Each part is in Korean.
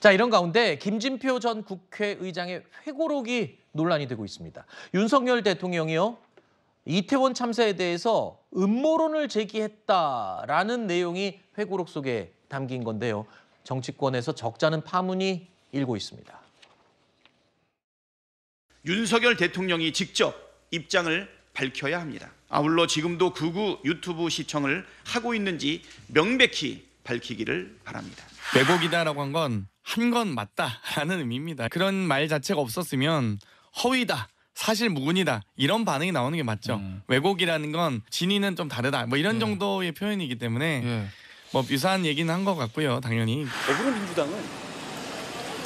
자 이런 가운데 김진표 전 국회의장의 회고록이 논란이 되고 있습니다. 윤석열 대통령이요 이태원 참사에 대해서 음모론을 제기했다라는 내용이 회고록 속에 담긴 건데요. 정치권에서 적잖은 파문이 일고 있습니다. 윤석열 대통령이 직접 입장을 밝혀야 합니다. 아울러 지금도 구구 유튜브 시청을 하고 있는지 명백히 밝히기를 바랍니다. 왜곡이다라고 한 건 한 건 맞다라는 의미입니다. 그런 말 자체가 없었으면 허위다. 사실 무근이다 이런 반응이 나오는 게 맞죠 음. 왜곡이라는 건 진위는 좀 다르다 뭐 이런 예. 정도의 표현이기 때문에 예. 뭐 유사한 얘기는 한 것 같고요 당연히 더불어민주당은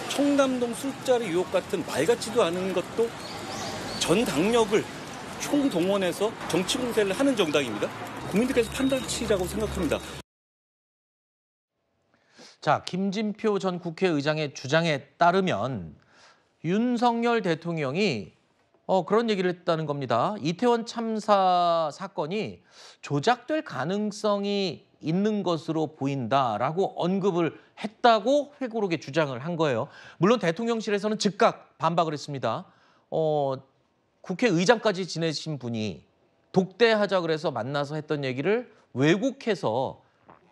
청담동 술자리 유혹 같은 말 같지도 않은 것도 전 당력을 총동원해서 정치 공세를 하는 정당입니다 국민들께서 판단치라고 생각합니다 자, 김진표 전 국회의장의 주장에 따르면 윤석열 대통령이 어, 그런 얘기를 했다는 겁니다. 이태원 참사 사건이 조작될 가능성이 있는 것으로 보인다라고 언급을 했다고 회고록에 주장을 한 거예요. 물론 대통령실에서는 즉각 반박을 했습니다. 어, 국회의장까지 지내신 분이 독대하자 그래서 만나서 했던 얘기를 왜곡해서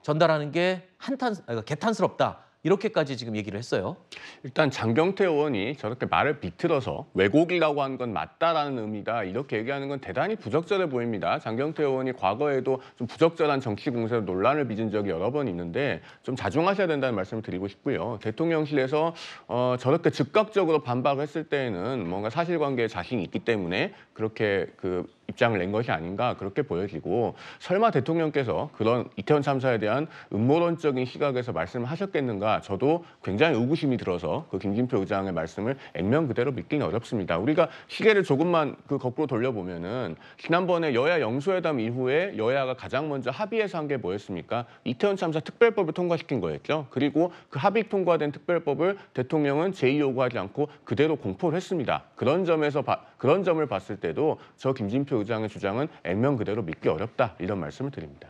전달하는 게 한탄, 아, 그니까 개탄스럽다. 이렇게까지 지금 얘기를 했어요. 일단 장경태 의원이 저렇게 말을 비틀어서 왜곡이라고 한 건 맞다라는 의미다 이렇게 얘기하는 건 대단히 부적절해 보입니다. 장경태 의원이 과거에도 좀 부적절한 정치 공세로 논란을 빚은 적이 여러 번 있는데 좀 자중하셔야 된다는 말씀을 드리고 싶고요. 대통령실에서 어, 저렇게 즉각적으로 반박을 했을 때에는 뭔가 사실관계에 자신이 있기 때문에 그렇게 그 입장을 낸 것이 아닌가 그렇게 보여지고 설마 대통령께서 그런 이태원 참사에 대한 음모론적인 시각에서 말씀을 하셨겠는가 저도 굉장히 의구심이 들어서 그 김진표 의장의 말씀을 액면 그대로 믿기는 어렵습니다. 우리가 시계를 조금만 그 거꾸로 돌려보면은 지난번에 여야 영수회담 이후에 여야가 가장 먼저 합의해서 한 게 뭐였습니까? 이태원 참사 특별법을 통과시킨 거였죠. 그리고 그 합의 통과된 특별법을 대통령은 제의 요구하지 않고 그대로 공포를 했습니다. 그런 점에서 바, 그런 점을 봤을 때도 저 김진표 의장의 주장은 액면 그대로 믿기 어렵다 이런 말씀을 드립니다.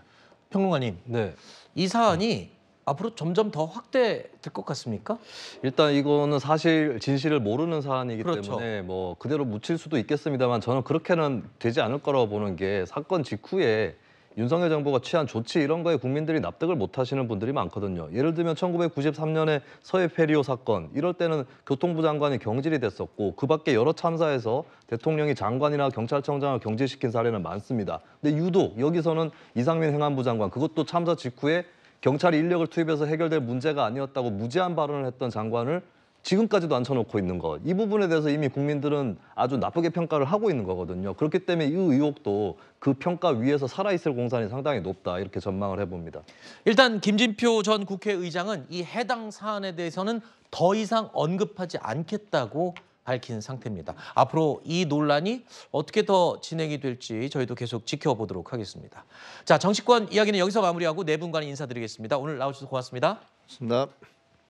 평론가님, 네. 이 사안이 앞으로 점점 더 확대될 것 같습니까? 일단 이거는 사실 진실을 모르는 사안이기 그렇죠. 때문에 뭐 그대로 묻힐 수도 있겠습니다만 저는 그렇게는 되지 않을 거라고 보는 게 사건 직후에 윤석열 정부가 취한 조치 이런 거에 국민들이 납득을 못 하시는 분들이 많거든요. 예를 들면 1993년에 서해 페리오 사건 이럴 때는 교통부 장관이 경질이 됐었고 그 밖에 여러 참사에서 대통령이 장관이나 경찰청장을 경질시킨 사례는 많습니다. 근데 유독 여기서는 이상민 행안부 장관 그것도 참사 직후에 경찰이 인력을 투입해서 해결될 문제가 아니었다고 무제한 발언을 했던 장관을 지금까지도 앉혀놓고 있는 것이 부분에 대해서 이미 국민들은 아주 나쁘게 평가를 하고 있는 거거든요. 그렇기 때문에 이 의혹도 그 평가 위에서 살아있을 공산이 상당히 높다 이렇게 전망을 해봅니다. 일단 김진표 전 국회의장은 이 해당 사안에 대해서는 더 이상 언급하지 않겠다고 밝힌 상태입니다. 앞으로 이 논란이 어떻게 더 진행이 될지 저희도 계속 지켜보도록 하겠습니다. 자 정치권 이야기는 여기서 마무리하고 네 분간 인사드리겠습니다. 오늘 나오셔서 고맙습니다. 고맙습니다.